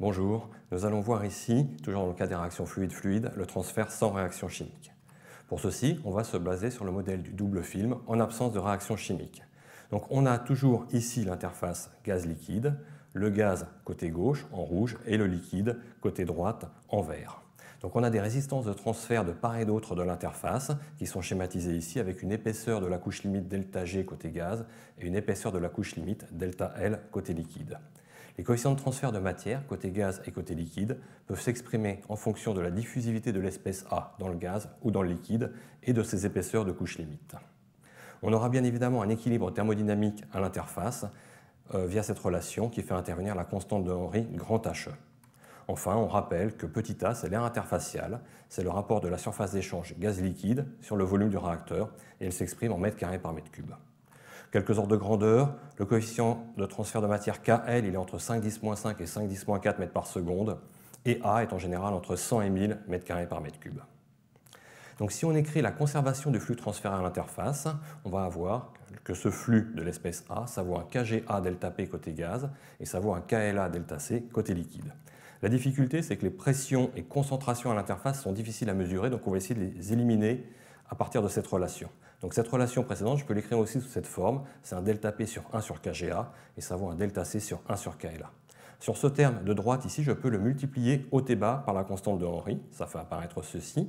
Bonjour, nous allons voir ici, toujours dans le cas des réactions fluide-fluide, le transfert sans réaction chimique. Pour ceci, on va se baser sur le modèle du double film en absence de réaction chimique. Donc on a toujours ici l'interface gaz-liquide, le gaz côté gauche en rouge et le liquide côté droite en vert. Donc on a des résistances de transfert de part et d'autre de l'interface qui sont schématisées ici avec une épaisseur de la couche limite delta G côté gaz et une épaisseur de la couche limite delta L côté liquide. Les coefficients de transfert de matière, côté gaz et côté liquide, peuvent s'exprimer en fonction de la diffusivité de l'espèce A dans le gaz ou dans le liquide et de ses épaisseurs de couches limite. On aura bien évidemment un équilibre thermodynamique à l'interface euh, via cette relation qui fait intervenir la constante de Henry grand He. Enfin, on rappelle que petit a, c'est l'air interfacial, c'est le rapport de la surface d'échange gaz-liquide sur le volume du réacteur, et elle s'exprime en mètre carré par mètre cube quelques ordres de grandeur. Le coefficient de transfert de matière KL, il est entre 5,10,5 5 et 5,10,4 4 mètres par seconde. Et A est en général entre 100 et 1000 mètres carrés par mètre cube. Donc si on écrit la conservation du flux transféré à l'interface, on va avoir que ce flux de l'espèce A, ça vaut un KGA delta P côté gaz et ça vaut un KLA delta C côté liquide. La difficulté, c'est que les pressions et concentrations à l'interface sont difficiles à mesurer, donc on va essayer de les éliminer à partir de cette relation. Donc cette relation précédente, je peux l'écrire aussi sous cette forme. C'est un delta P sur 1 sur KGA et ça vaut un delta C sur 1 sur KLA. Sur ce terme de droite ici, je peux le multiplier haut et bas par la constante de Henry. Ça fait apparaître ceci.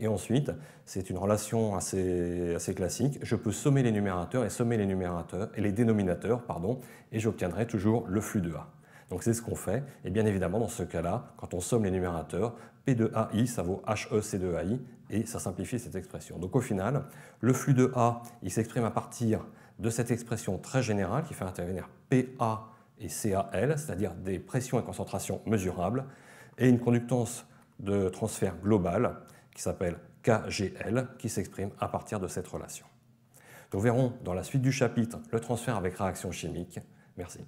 Et ensuite, c'est une relation assez, assez, classique. Je peux sommer les numérateurs et sommer les numérateurs et les dénominateurs, pardon, et j'obtiendrai toujours le flux de A. Donc c'est ce qu'on fait. Et bien évidemment, dans ce cas-là, quand on somme les numérateurs, P de AI, ça vaut e C de AI, et ça simplifie cette expression. Donc au final, le flux de A, il s'exprime à partir de cette expression très générale qui fait intervenir PA et CAL, c'est-à-dire des pressions et concentrations mesurables, et une conductance de transfert globale qui s'appelle KGL, qui s'exprime à partir de cette relation. Nous verrons dans la suite du chapitre le transfert avec réaction chimique. Merci.